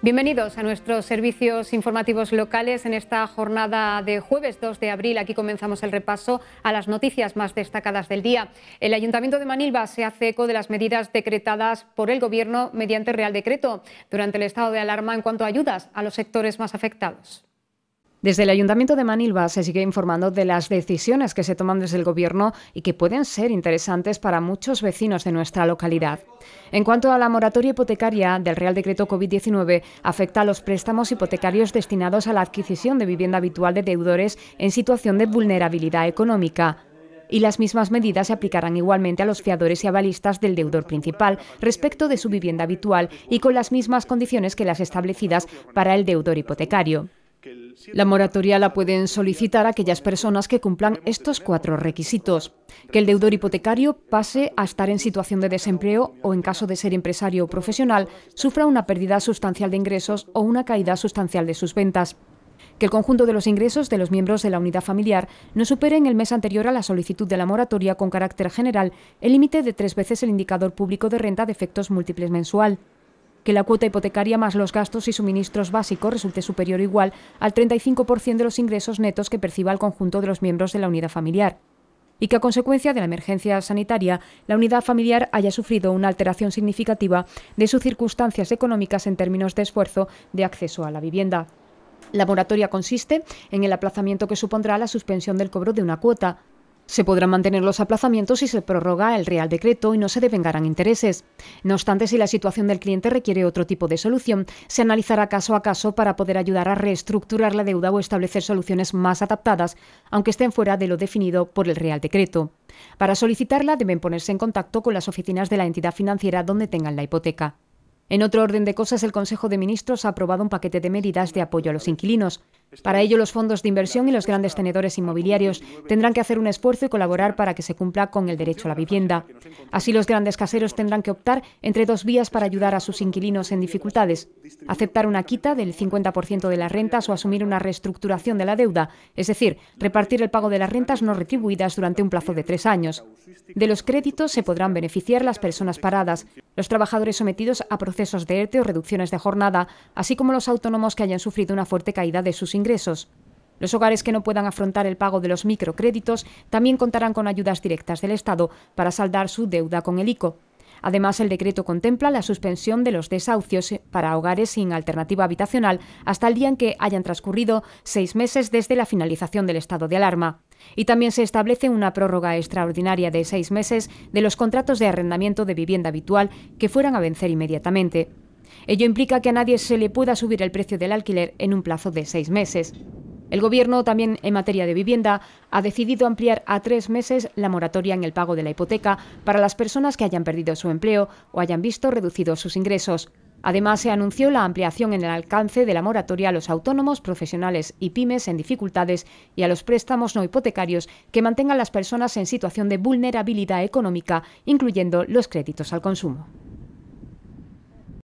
Bienvenidos a nuestros servicios informativos locales en esta jornada de jueves 2 de abril. Aquí comenzamos el repaso a las noticias más destacadas del día. El Ayuntamiento de Manilva se hace eco de las medidas decretadas por el Gobierno mediante Real Decreto durante el estado de alarma en cuanto a ayudas a los sectores más afectados. Desde el Ayuntamiento de Manilva se sigue informando de las decisiones que se toman desde el Gobierno y que pueden ser interesantes para muchos vecinos de nuestra localidad. En cuanto a la moratoria hipotecaria del Real Decreto COVID-19, afecta a los préstamos hipotecarios destinados a la adquisición de vivienda habitual de deudores en situación de vulnerabilidad económica. Y las mismas medidas se aplicarán igualmente a los fiadores y avalistas del deudor principal respecto de su vivienda habitual y con las mismas condiciones que las establecidas para el deudor hipotecario. La moratoria la pueden solicitar aquellas personas que cumplan estos cuatro requisitos. Que el deudor hipotecario pase a estar en situación de desempleo o, en caso de ser empresario o profesional, sufra una pérdida sustancial de ingresos o una caída sustancial de sus ventas que el conjunto de los ingresos de los miembros de la unidad familiar no supere en el mes anterior a la solicitud de la moratoria con carácter general el límite de tres veces el indicador público de renta de efectos múltiples mensual que la cuota hipotecaria más los gastos y suministros básicos resulte superior o igual al 35% de los ingresos netos que perciba el conjunto de los miembros de la unidad familiar y que a consecuencia de la emergencia sanitaria la unidad familiar haya sufrido una alteración significativa de sus circunstancias económicas en términos de esfuerzo de acceso a la vivienda. La moratoria consiste en el aplazamiento que supondrá la suspensión del cobro de una cuota, se podrán mantener los aplazamientos si se prorroga el Real Decreto y no se devengarán intereses. No obstante, si la situación del cliente requiere otro tipo de solución, se analizará caso a caso para poder ayudar a reestructurar la deuda o establecer soluciones más adaptadas, aunque estén fuera de lo definido por el Real Decreto. Para solicitarla deben ponerse en contacto con las oficinas de la entidad financiera donde tengan la hipoteca. En otro orden de cosas, el Consejo de Ministros ha aprobado un paquete de medidas de apoyo a los inquilinos. Para ello, los fondos de inversión y los grandes tenedores inmobiliarios tendrán que hacer un esfuerzo y colaborar para que se cumpla con el derecho a la vivienda. Así, los grandes caseros tendrán que optar entre dos vías para ayudar a sus inquilinos en dificultades. Aceptar una quita del 50% de las rentas o asumir una reestructuración de la deuda, es decir, repartir el pago de las rentas no retribuidas durante un plazo de tres años. De los créditos se podrán beneficiar las personas paradas, los trabajadores sometidos a procesos de ERTE e o reducciones de jornada, así como los autónomos que hayan sufrido una fuerte caída de sus ingresos. Los hogares que no puedan afrontar el pago de los microcréditos también contarán con ayudas directas del Estado para saldar su deuda con el ICO. Además, el decreto contempla la suspensión de los desahucios para hogares sin alternativa habitacional hasta el día en que hayan transcurrido seis meses desde la finalización del estado de alarma. Y también se establece una prórroga extraordinaria de seis meses de los contratos de arrendamiento de vivienda habitual que fueran a vencer inmediatamente. Ello implica que a nadie se le pueda subir el precio del alquiler en un plazo de seis meses. El Gobierno también en materia de vivienda ha decidido ampliar a tres meses la moratoria en el pago de la hipoteca para las personas que hayan perdido su empleo o hayan visto reducidos sus ingresos. Además, se anunció la ampliación en el alcance de la moratoria a los autónomos, profesionales y pymes en dificultades y a los préstamos no hipotecarios que mantengan las personas en situación de vulnerabilidad económica, incluyendo los créditos al consumo.